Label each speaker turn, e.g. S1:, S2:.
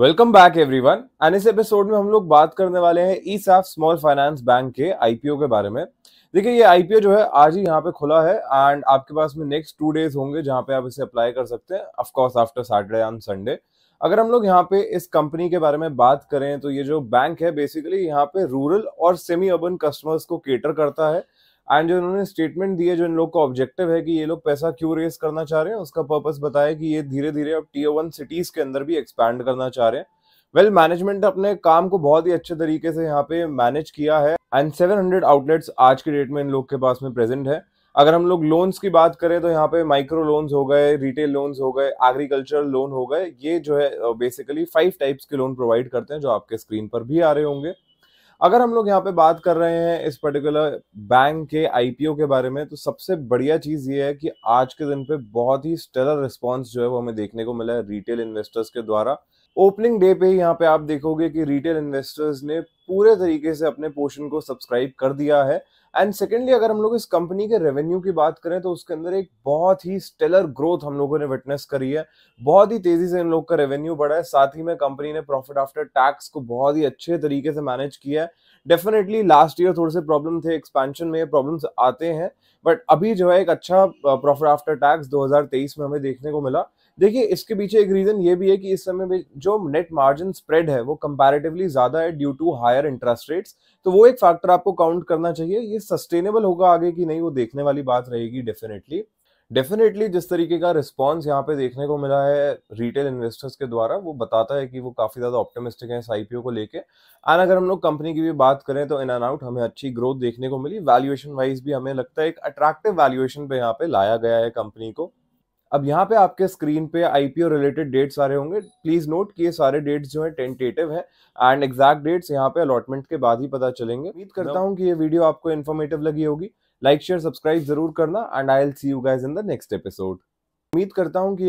S1: welcome back everyone and इस episode में हम लोग बात करने वाले हैं E SAF small finance bank IPO आईपीओ के बारे में देखिए ये आईपीओ जो है आज ही यहाँ पे खुला है एंड आपके पास में नेक्स्ट टू डेज होंगे जहाँ पे आप इसे अप्लाई कर सकते हैं of course after Saturday and Sunday अगर हम लोग यहाँ पे इस कंपनी के बारे में बात करें तो ये जो बैंक है बेसिकली यहाँ पे रूरल और सेमी अर्बन कस्टमर्स को केटर करता है एंड जो इन्होंने स्टेटमेंट दिए जो इन लोग का ऑब्जेक्टिव है कि ये लोग पैसा क्यों रेस करना चाह रहे हैं उसका पर्पस बताया कि ये धीरे धीरे अब टीओ वन सिटीज के अंदर भी एक्सपैंड करना चाह रहे हैं वेल मैनेजमेंट अपने काम को बहुत ही अच्छे तरीके से यहाँ पे मैनेज किया है एंड हंड्रेड आउटलेट्स आज के डेट में इन लोग के पास में प्रेजेंट है अगर हम लोग लोन्स की बात करें तो यहाँ पे माइक्रो लोन्स हो गए रिटेल लोन्स हो गए एग्रीकल्चर लोन हो गए ये जो है बेसिकली फाइव टाइप्स के लोन प्रोवाइड करते हैं जो आपके स्क्रीन पर भी आ रहे होंगे अगर हम लोग यहाँ पे बात कर रहे हैं इस पर्टिकुलर बैंक के आईपीओ के बारे में तो सबसे बढ़िया चीज़ ये है कि आज के दिन पे बहुत ही स्टेलर रिस्पॉन्स जो है वो हमें देखने को मिला है रिटेल इन्वेस्टर्स के द्वारा ओपनिंग डे पे ही यहाँ पे आप देखोगे कि रिटेल इन्वेस्टर्स ने पूरे तरीके से अपने पोर्शन को सब्सक्राइब कर दिया है एंड सेकेंडली अगर हम लोग इस कंपनी के रेवेन्यू की बात करें तो उसके अंदर एक बहुत ही स्टेलर ग्रोथ हम लोगों ने विटनेस करी है बहुत ही तेजी से इन लोग का रेवेन्यू बढ़ा है साथ ही में कंपनी ने प्रॉफिट आफ्टर टैक्स को बहुत ही अच्छे तरीके से मैनेज किया है डेफिनेटली लास्ट ईयर थोड़े से प्रॉब्लम थे एक्सपेंशन में ये प्रॉब्लम्स आते हैं बट अभी जो है एक अच्छा प्रॉफिट आफ्टर टैक्स 2023 में हमें देखने को मिला देखिए इसके पीछे एक रीजन ये भी है कि इस समय जो नेट मार्जिन स्प्रेड है वो कंपैरेटिवली ज्यादा है due to higher higher interest rates तो वो एक फैक्टर आपको काउंट करना चाहिए ये सस्टेनेबल होगा आगे की नहीं वो देखने वाली बात रहेगी डेफिनेटली डेफिनेटली जिस तरीके का रिस्पॉन्स यहाँ पे देखने को मिला है रिटेल इन्वेस्टर्स के द्वारा वो बताता है कि वो काफ़ी ज़्यादा ऑप्टिमिस्टिक है इस आईपीओ को लेके एंड अगर हम लोग कंपनी की भी बात करें तो इन एंड आउट हमें अच्छी ग्रोथ देखने को मिली वैल्यूएशन वाइज भी हमें लगता है एक अट्रैक्टिव वैल्यूएशन पे यहाँ पे लाया गया है कंपनी को अब यहाँ पे आपके स्क्रीन पे आईपीओ रिलेटेड डेट्स सारे होंगे प्लीज नोट कि ये सारे डेट्स जो है टेंटेटिव है एंड एग्जैक्ट डेट्स यहाँ पे अलॉटमेंट के बाद ही पता चलेंगे उम्मीद करता हूँ कि ये वीडियो आपको इन्फॉर्मेटिव लगी होगी लाइक शेयर सब्सक्राइब जरूर करना and I'll see you guys in the next episode उम्मीद करता हूँ कि